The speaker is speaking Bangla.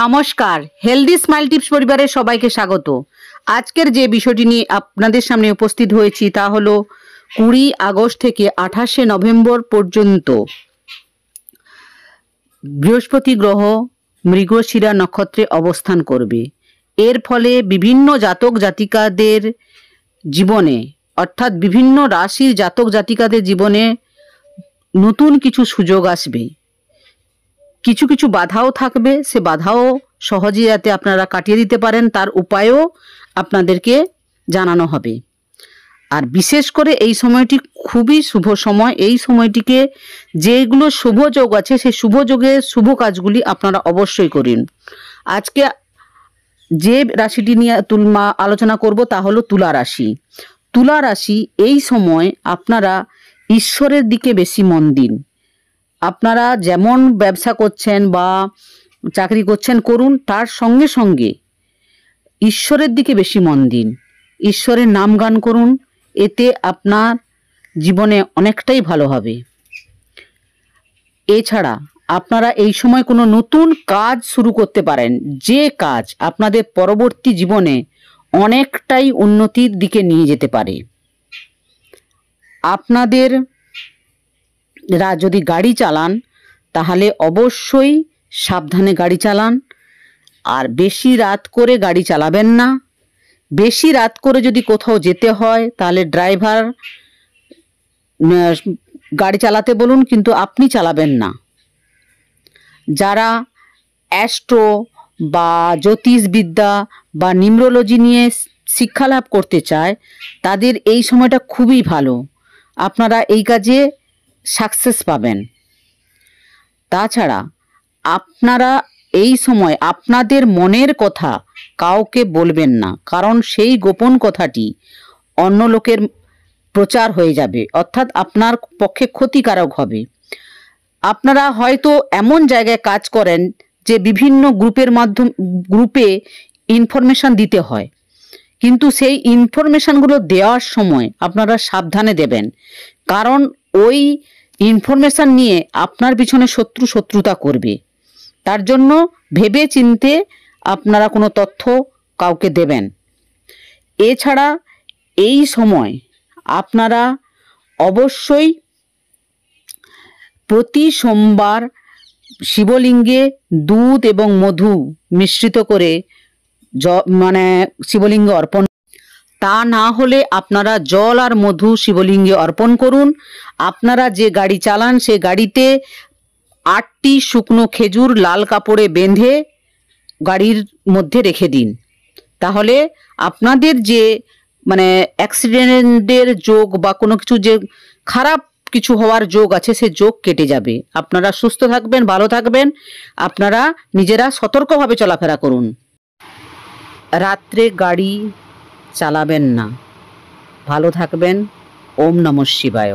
নমস্কার হেলদি স্মাইল টিপস পরিবারের সবাইকে স্বাগত আজকের যে বিষয়টি নিয়ে আপনাদের সামনে উপস্থিত হয়েছি তা হলো কুড়ি আগস্ট থেকে আঠাশে নভেম্বর পর্যন্ত বৃহস্পতি গ্রহ মৃগশিরা নক্ষত্রে অবস্থান করবে এর ফলে বিভিন্ন জাতক জাতিকাদের জীবনে অর্থাৎ বিভিন্ন রাশির জাতক জাতিকাদের জীবনে নতুন কিছু সুযোগ আসবে কিছু কিছু বাধাও থাকবে সে বাধাও সহজে যাতে আপনারা কাটিয়ে দিতে পারেন তার উপায়ও আপনাদেরকে জানানো হবে আর বিশেষ করে এই সময়টি খুবই শুভ সময় এই সময়টিকে যেগুলো শুভ যোগ আছে সেই শুভ যোগে শুভ কাজগুলি আপনারা অবশ্যই করিন আজকে যে রাশিটি নিয়ে তুলমা আলোচনা করব তা হলো তুলা রাশি তুলা রাশি এই সময় আপনারা ঈশ্বরের দিকে বেশি মন দিন আপনারা যেমন ব্যবসা করছেন বা চাকরি করছেন করুন তার সঙ্গে সঙ্গে ঈশ্বরের দিকে বেশি মন দিন ঈশ্বরের নাম গান করুন এতে আপনার জীবনে অনেকটাই ভালো হবে এছাড়া আপনারা এই সময় কোনো নতুন কাজ শুরু করতে পারেন যে কাজ আপনাদের পরবর্তী জীবনে অনেকটাই উন্নতির দিকে নিয়ে যেতে পারে আপনাদের যদি গাড়ি চালান তাহলে অবশ্যই সাবধানে গাড়ি চালান আর বেশি রাত করে গাড়ি চালাবেন না বেশি রাত করে যদি কোথাও যেতে হয় তাহলে ড্রাইভার গাড়ি চালাতে বলুন কিন্তু আপনি চালাবেন না যারা অ্যাস্ট্রো বা জ্যোতিষবিদ্যা বা নিমরোলজি নিয়ে শিক্ষালাভ করতে চায় তাদের এই সময়টা খুবই ভালো আপনারা এই কাজে সাকসেস পাবেন তাছাড়া আপনারা এই সময় আপনাদের মনের কথা কাউকে বলবেন না কারণ সেই গোপন কথাটি অন্য লোকের প্রচার হয়ে যাবে অর্থাৎ আপনার পক্ষে ক্ষতিকারক হবে আপনারা হয়তো এমন জায়গায় কাজ করেন যে বিভিন্ন গ্রুপের মাধ্যম গ্রুপে ইনফরমেশান দিতে হয় কিন্তু সেই ইনফরমেশানগুলো দেওয়ার সময় আপনারা সাবধানে দেবেন কারণ ওই ইনফরমেশান নিয়ে আপনার পিছনে শত্রু শত্রুতা করবে তার জন্য ভেবে চিনতে আপনারা কোনো তথ্য কাউকে দেবেন এছাড়া এই সময় আপনারা অবশ্যই প্রতি সোমবার শিবলিঙ্গে দুধ এবং মধু মিশ্রিত করে জ মানে শিবলিঙ্গে অর্পণ তা না হলে আপনারা জল আর মধু শিবলিঙ্গে অর্পণ করুন আপনারা যে গাড়ি চালান সে গাড়িতে আটটি শুকনো খেজুর লাল কাপড়ে বেঁধে গাড়ির মধ্যে রেখে দিন তাহলে আপনাদের যে মানে অ্যাক্সিডেন্টের যোগ বা কোনো কিছু যে খারাপ কিছু হওয়ার যোগ আছে সে যোগ কেটে যাবে আপনারা সুস্থ থাকবেন ভালো থাকবেন আপনারা নিজেরা সতর্কভাবে চলাফেরা করুন রাত্রে গাড়ি চালাবেন না ভালো থাকবেন ওম নম শিবায়